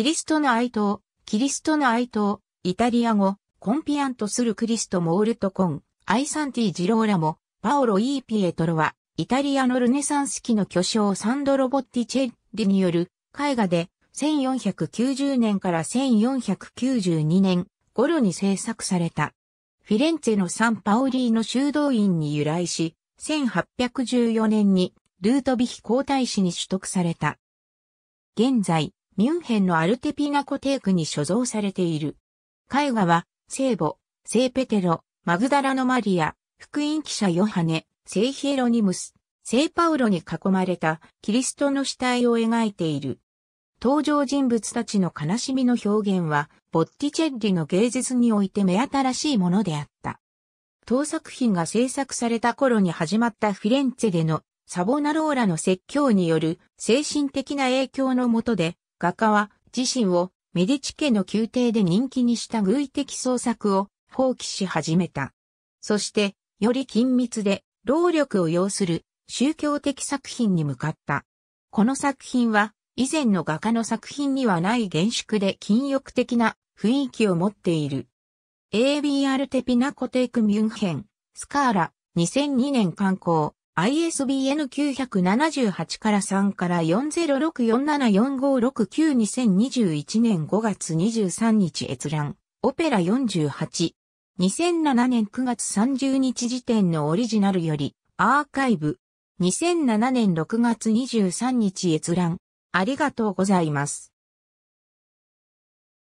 キリストの愛悼、キリストの愛悼、イタリア語、コンピアントするクリストモールトコン、アイサンティジローラモ、パオロ・イーピエトロは、イタリアのルネサンス期の巨匠サンドロ・ボッティチェッリによる絵画で、1490年から1492年頃に制作された。フィレンツェのサンパオリーの修道院に由来し、1814年にルートビヒ皇太子に取得された。現在、ミュンヘンのアルテピナコテークに所蔵されている。絵画は、聖母、聖ペテロ、マグダラのマリア、福音記者ヨハネ、聖ヒエロニムス、聖パウロに囲まれたキリストの死体を描いている。登場人物たちの悲しみの表現は、ボッティチェッリの芸術において目新しいものであった。当作品が制作された頃に始まったフィレンツェでのサボナローラの説教による精神的な影響のもとで画家は自身をメディチ家の宮廷で人気にした偶意的創作を放棄し始めた。そして、より緊密で労力を要する宗教的作品に向かった。この作品は以前の画家の作品にはない厳粛で禁欲的な雰囲気を持っている。ABR テピナコテイクミュンヘン、スカーラ、2002年刊行。ISBN 978から3から40647456922021年5月23日閲覧。オペラ48。2007年9月30日時点のオリジナルより、アーカイブ。2007年6月23日閲覧。ありがとうございます。